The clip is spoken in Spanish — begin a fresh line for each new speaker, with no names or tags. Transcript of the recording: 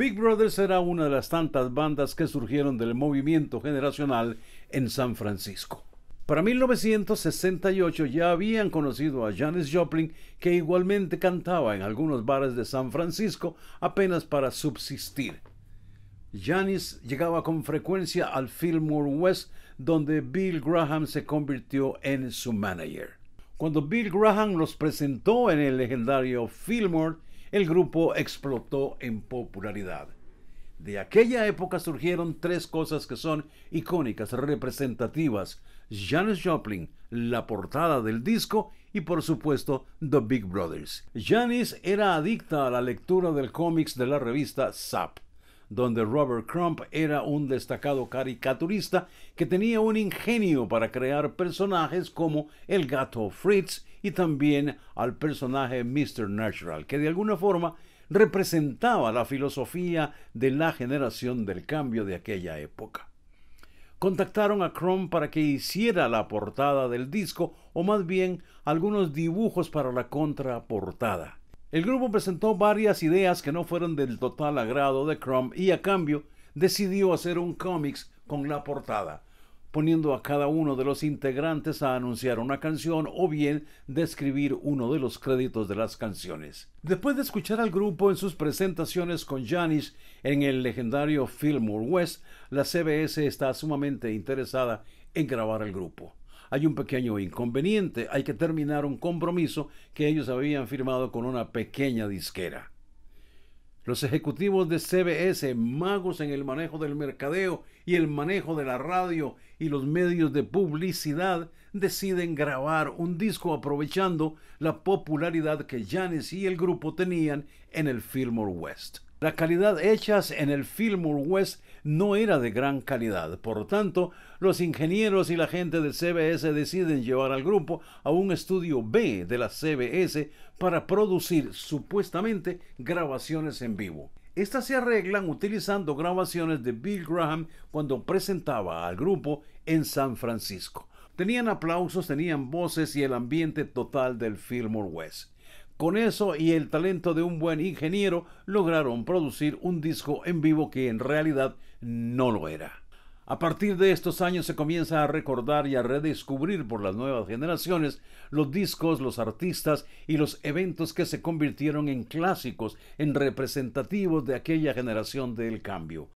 Big Brothers era una de las tantas bandas que surgieron del movimiento generacional en San Francisco. Para 1968 ya habían conocido a Janis Joplin, que igualmente cantaba en algunos bares de San Francisco apenas para subsistir. Janis llegaba con frecuencia al Fillmore West, donde Bill Graham se convirtió en su manager. Cuando Bill Graham los presentó en el legendario Fillmore, el grupo explotó en popularidad. De aquella época surgieron tres cosas que son icónicas, representativas. Janis Joplin, la portada del disco y por supuesto The Big Brothers. Janis era adicta a la lectura del cómics de la revista Zap donde Robert Crump era un destacado caricaturista que tenía un ingenio para crear personajes como el gato Fritz y también al personaje Mr. Natural, que de alguna forma representaba la filosofía de la generación del cambio de aquella época. Contactaron a Crump para que hiciera la portada del disco, o más bien algunos dibujos para la contraportada. El grupo presentó varias ideas que no fueron del total agrado de Crumb y a cambio decidió hacer un cómics con la portada, poniendo a cada uno de los integrantes a anunciar una canción o bien describir uno de los créditos de las canciones. Después de escuchar al grupo en sus presentaciones con Janis en el legendario Fillmore West, la CBS está sumamente interesada en grabar al grupo hay un pequeño inconveniente, hay que terminar un compromiso que ellos habían firmado con una pequeña disquera. Los ejecutivos de CBS, magos en el manejo del mercadeo y el manejo de la radio y los medios de publicidad, deciden grabar un disco aprovechando la popularidad que Janis y el grupo tenían en el Fillmore West. La calidad hechas en el Fillmore West no era de gran calidad, por lo tanto, los ingenieros y la gente del CBS deciden llevar al grupo a un estudio B de la CBS para producir supuestamente grabaciones en vivo. Estas se arreglan utilizando grabaciones de Bill Graham cuando presentaba al grupo en San Francisco. Tenían aplausos, tenían voces y el ambiente total del Fillmore West. Con eso y el talento de un buen ingeniero lograron producir un disco en vivo que en realidad no lo era. A partir de estos años se comienza a recordar y a redescubrir por las nuevas generaciones los discos, los artistas y los eventos que se convirtieron en clásicos, en representativos de aquella generación del cambio.